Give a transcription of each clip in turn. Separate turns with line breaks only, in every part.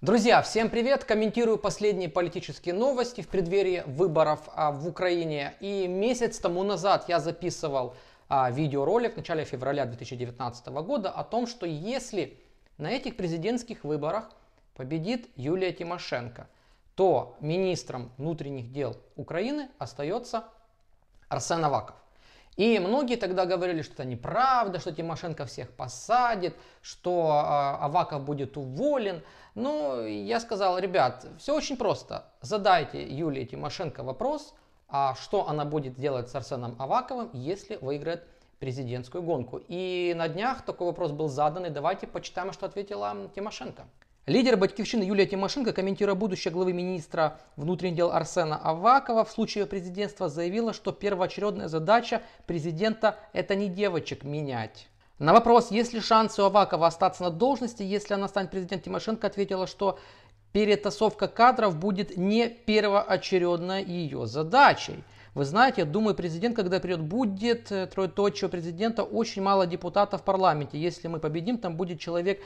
Друзья, всем привет! Комментирую последние политические новости в преддверии выборов а, в Украине. И месяц тому назад я записывал а, видеоролик в начале февраля 2019 года о том, что если на этих президентских выборах победит Юлия Тимошенко, то министром внутренних дел Украины остается Арсен Аваков. И многие тогда говорили, что это неправда, что Тимошенко всех посадит, что а, Аваков будет уволен. Ну, я сказал, ребят, все очень просто. Задайте Юлии Тимошенко вопрос, а что она будет делать с Арсеном Аваковым, если выиграет президентскую гонку. И на днях такой вопрос был задан, и давайте почитаем, что ответила Тимошенко. Лидер Батькивщины Юлия Тимошенко, комментируя будущее главы министра внутренних дел Арсена Авакова, в случае президентства заявила, что первоочередная задача президента – это не девочек менять. На вопрос, есть ли шансы у Авакова остаться на должности, если она станет президентом, Тимошенко ответила, что перетасовка кадров будет не первоочередной ее задачей – вы знаете, я думаю, президент, когда придет, будет э, тройточие президента, очень мало депутатов в парламенте. Если мы победим, там будет человек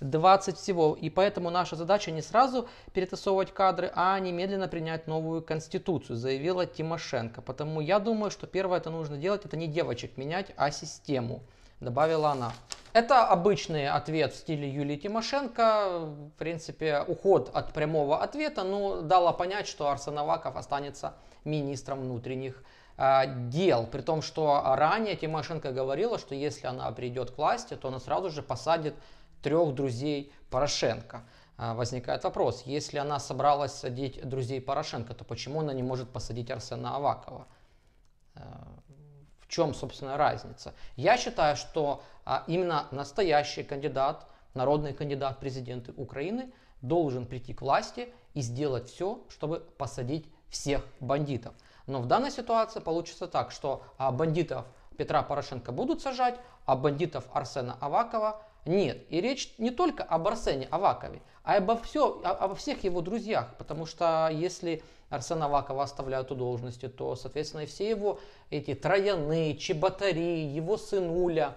20 всего. И поэтому наша задача не сразу перетасовывать кадры, а немедленно принять новую конституцию, заявила Тимошенко. Потому я думаю, что первое это нужно делать, это не девочек менять, а систему добавила она. Это обычный ответ в стиле Юлии Тимошенко. В принципе, уход от прямого ответа, но ну, дала понять, что Арсен Аваков останется министром внутренних э, дел. При том, что ранее Тимошенко говорила, что если она придет к власти, то она сразу же посадит трех друзей Порошенко. Э, возникает вопрос, если она собралась садить друзей Порошенко, то почему она не может посадить Арсена Авакова? Э, чем, собственно, разница? Я считаю, что а, именно настоящий кандидат, народный кандидат президента Украины должен прийти к власти и сделать все, чтобы посадить всех бандитов. Но в данной ситуации получится так, что а, бандитов Петра Порошенко будут сажать, а бандитов Арсена Авакова нет. И речь не только об Арсене Авакове, а обо, все, а, обо всех его друзьях. Потому что если Арсена Авакова оставляют у должности, то, соответственно, и все его эти Трояны, Чеботари, его сынуля,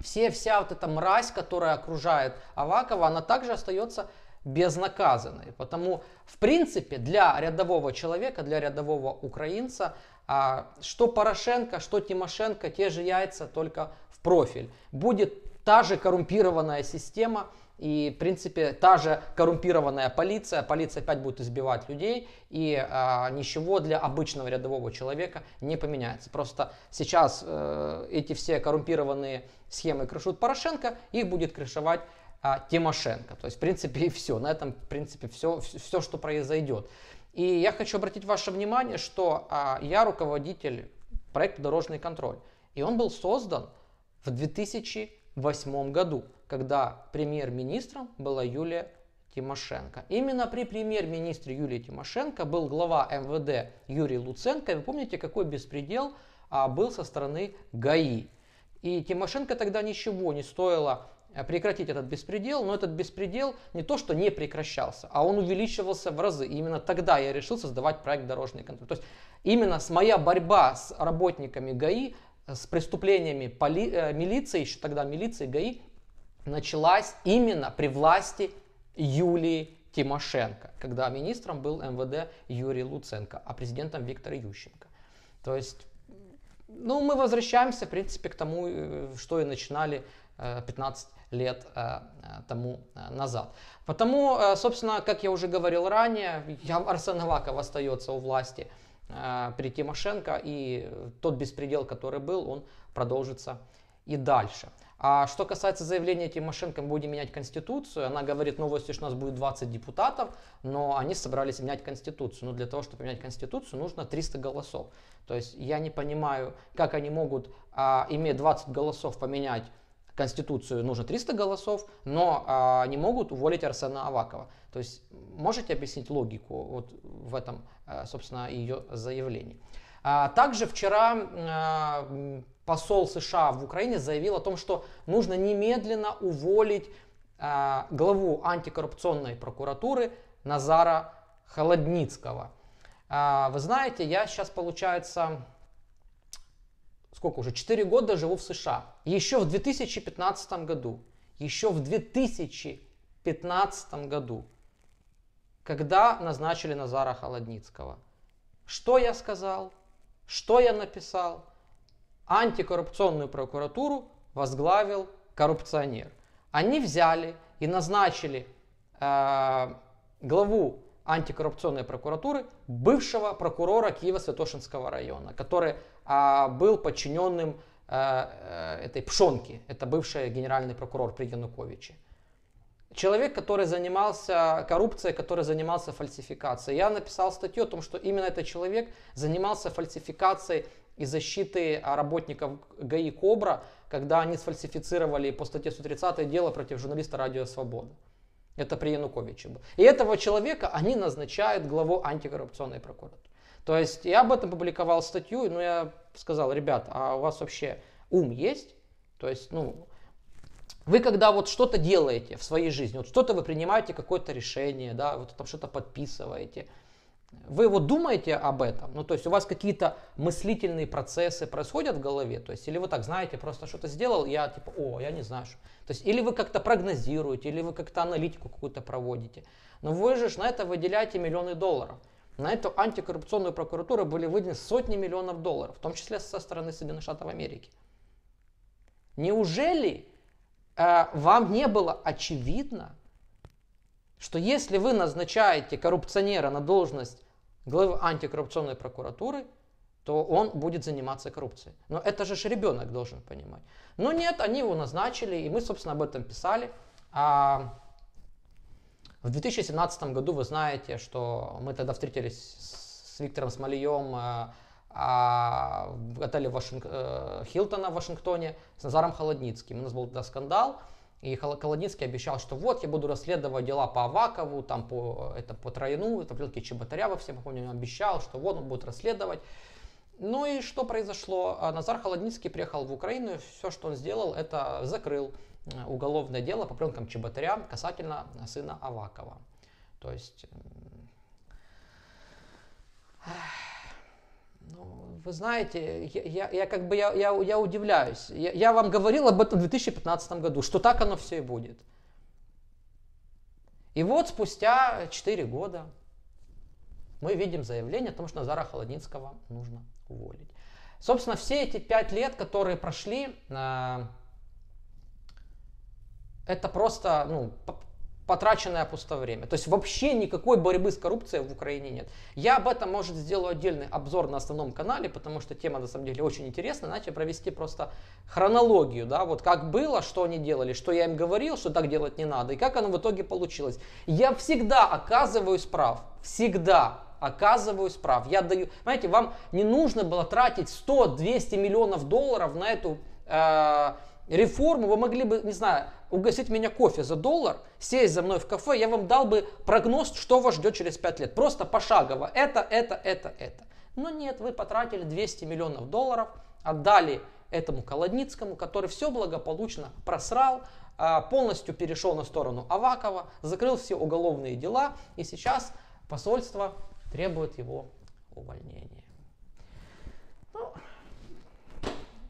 все, вся вот эта мразь, которая окружает Авакова, она также остается безнаказанной. Потому, в принципе, для рядового человека, для рядового украинца, а, что Порошенко, что Тимошенко, те же яйца, только в профиль. Будет та же коррумпированная система – и, в принципе, та же коррумпированная полиция, полиция опять будет избивать людей, и э, ничего для обычного рядового человека не поменяется. Просто сейчас э, эти все коррумпированные схемы крышут Порошенко, их будет крышевать э, Тимошенко. То есть, в принципе, и все. На этом, в принципе, все, все что произойдет. И я хочу обратить ваше внимание, что э, я руководитель проекта «Дорожный контроль». И он был создан в 2008 году когда премьер-министром была Юлия Тимошенко. Именно при премьер-министре Юлии Тимошенко был глава МВД Юрий Луценко. вы помните, какой беспредел а, был со стороны ГАИ. И Тимошенко тогда ничего не стоило а, прекратить этот беспредел, но этот беспредел не то, что не прекращался, а он увеличивался в разы. И именно тогда я решил создавать проект «Дорожный контроль». То есть именно с моя борьба с работниками ГАИ, с преступлениями поли, э, милиции, еще тогда милиции, ГАИ, началась именно при власти Юлии Тимошенко, когда министром был МВД Юрий Луценко, а президентом Виктор Ющенко. То есть, ну, мы возвращаемся, в принципе, к тому, э, что и начинали 15 э, лет э, тому назад. Потому, собственно, как я уже говорил ранее, Арсен Аваков остается у власти при Тимошенко, и тот беспредел, который был, он продолжится и дальше. А что касается заявления Тимошенко, мы будем менять Конституцию, она говорит новостью, ну, что у нас будет 20 депутатов, но они собрались менять Конституцию. Но для того, чтобы менять Конституцию, нужно 300 голосов. То есть я не понимаю, как они могут, а, имея 20 голосов, поменять Конституцию нужно 300 голосов, но а, не могут уволить Арсена Авакова. То есть можете объяснить логику вот в этом, а, собственно, ее заявлении. А, также вчера а, посол США в Украине заявил о том, что нужно немедленно уволить э, главу антикоррупционной прокуратуры Назара Холодницкого. Э, вы знаете, я сейчас, получается, сколько уже, 4 года живу в США. Еще в 2015 году, еще в 2015 году, когда назначили Назара Холодницкого, что я сказал, что я написал – антикоррупционную прокуратуру возглавил коррупционер. Они взяли и назначили э, главу антикоррупционной прокуратуры бывшего прокурора Киева-Святошинского района, который э, был подчиненным э, э этой Пшонке, это бывший генеральный прокурор при Януковиче. Человек, который занимался коррупцией, который занимался фальсификацией. Я написал статью о том, что именно этот человек занимался фальсификацией и защиты а, работников ГАИ «Кобра», когда они сфальсифицировали по статье 130 дело против журналиста «Радио Свобода». Это при Януковиче было. И этого человека они назначают главу антикоррупционной прокуратуры. То есть я об этом публиковал статью, но ну, я сказал, ребят, а у вас вообще ум есть? То есть, ну, вы когда вот что-то делаете в своей жизни, вот что-то вы принимаете, какое-то решение, да, вот там что-то подписываете – вы вот думаете об этом? Ну, то есть у вас какие-то мыслительные процессы происходят в голове? То есть или вы так знаете, просто что-то сделал, я типа, о, я не знаю что. То есть или вы как-то прогнозируете, или вы как-то аналитику какую-то проводите. Но вы же на это выделяете миллионы долларов. На эту антикоррупционную прокуратуру были выделены сотни миллионов долларов, в том числе со стороны Соединенных Штатов Америки. Неужели э, вам не было очевидно, что если вы назначаете коррупционера на должность главы антикоррупционной прокуратуры, то он будет заниматься коррупцией. Но это же ребенок должен понимать. Но нет, они его назначили, и мы, собственно, об этом писали. А в 2017 году, вы знаете, что мы тогда встретились с Виктором Смолием э, а, в отеле Вашинг... Э, Хилтона в Вашингтоне с Назаром Холодницким. У нас был тогда скандал. И Холодницкий обещал, что вот я буду расследовать дела по Авакову, там по, это, по Троину, это в Чеботарява, всем помню, он обещал, что вот он будет расследовать. Ну и что произошло? А Назар Холодницкий приехал в Украину, и все, что он сделал, это закрыл э, уголовное дело по пленкам Чеботаря касательно сына Авакова. То есть... Ну, вы знаете, я, я, я как бы я, я, я удивляюсь. Я, я вам говорил об этом в 2015 году, что так оно все и будет. И вот спустя 4 года мы видим заявление о том, что Назара Холодинского нужно уволить. Собственно, все эти пять лет, которые прошли, а, это просто ну, потраченное пустое время. То есть вообще никакой борьбы с коррупцией в Украине нет. Я об этом, может, сделаю отдельный обзор на основном канале, потому что тема, на самом деле, очень интересная, Иначе провести просто хронологию, да, вот как было, что они делали, что я им говорил, что так делать не надо, и как оно в итоге получилось. Я всегда оказываюсь прав, всегда оказываюсь прав. Я даю, знаете, вам не нужно было тратить 100-200 миллионов долларов на эту э, реформу, вы могли бы, не знаю, угостить меня кофе за доллар, сесть за мной в кафе, я вам дал бы прогноз, что вас ждет через 5 лет. Просто пошагово. Это, это, это, это. Но нет, вы потратили 200 миллионов долларов, отдали этому Колодницкому, который все благополучно просрал, а, полностью перешел на сторону Авакова, закрыл все уголовные дела, и сейчас посольство требует его увольнения.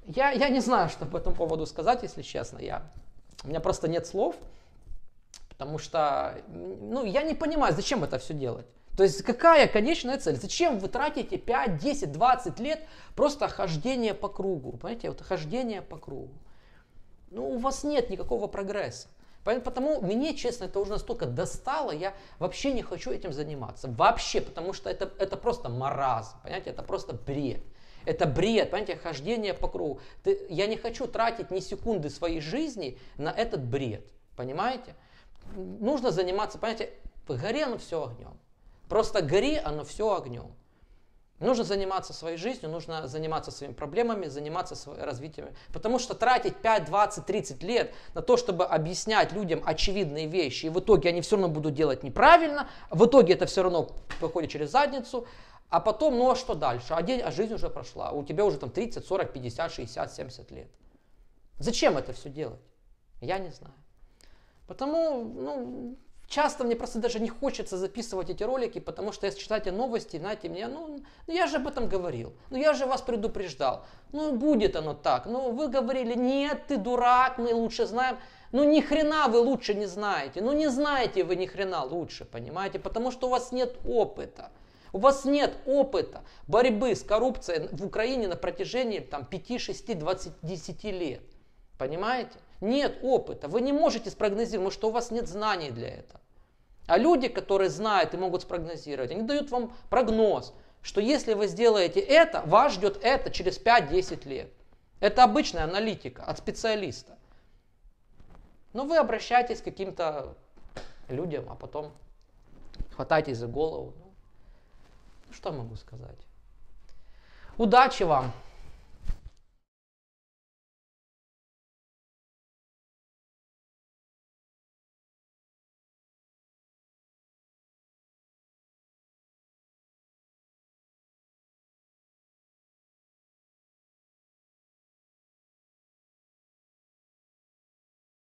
Я, я не знаю, что по этому поводу сказать, если честно. Я, у меня просто нет слов, потому что ну, я не понимаю, зачем это все делать. То есть какая конечная цель? Зачем вы тратите 5, 10, 20 лет просто хождение по кругу? Понимаете, вот хождение по кругу. Ну, у вас нет никакого прогресса. Потому мне, честно, это уже настолько достало, я вообще не хочу этим заниматься. Вообще, потому что это, это просто маразм, понимаете, это просто бред. Это бред, понимаете, хождение по кругу. Ты, я не хочу тратить ни секунды своей жизни на этот бред, понимаете? Нужно заниматься, понимаете, оно все огнем. Просто гори, оно все огнем. Нужно заниматься своей жизнью, нужно заниматься своими проблемами, заниматься своим развитием. Потому что тратить 5, 20, 30 лет на то, чтобы объяснять людям очевидные вещи, и в итоге они все равно будут делать неправильно, в итоге это все равно проходит через задницу, а потом, ну а что дальше? А, день, а жизнь уже прошла. У тебя уже там 30, 40, 50, 60, 70 лет. Зачем это все делать? Я не знаю. Потому, ну, часто мне просто даже не хочется записывать эти ролики, потому что если читаете новости, знаете, меня, ну, ну я же об этом говорил, ну я же вас предупреждал, ну будет оно так, ну вы говорили, нет, ты дурак, мы лучше знаем, ну ни хрена вы лучше не знаете, ну не знаете вы ни хрена лучше, понимаете, потому что у вас нет опыта. У вас нет опыта борьбы с коррупцией в Украине на протяжении там, 5, 6, 20, 10 лет. Понимаете? Нет опыта. Вы не можете спрогнозировать, что у вас нет знаний для этого. А люди, которые знают и могут спрогнозировать, они дают вам прогноз, что если вы сделаете это, вас ждет это через 5-10 лет. Это обычная аналитика от специалиста. Но вы обращаетесь к каким-то людям, а потом хватайтесь за голову. Что могу сказать? Удачи вам!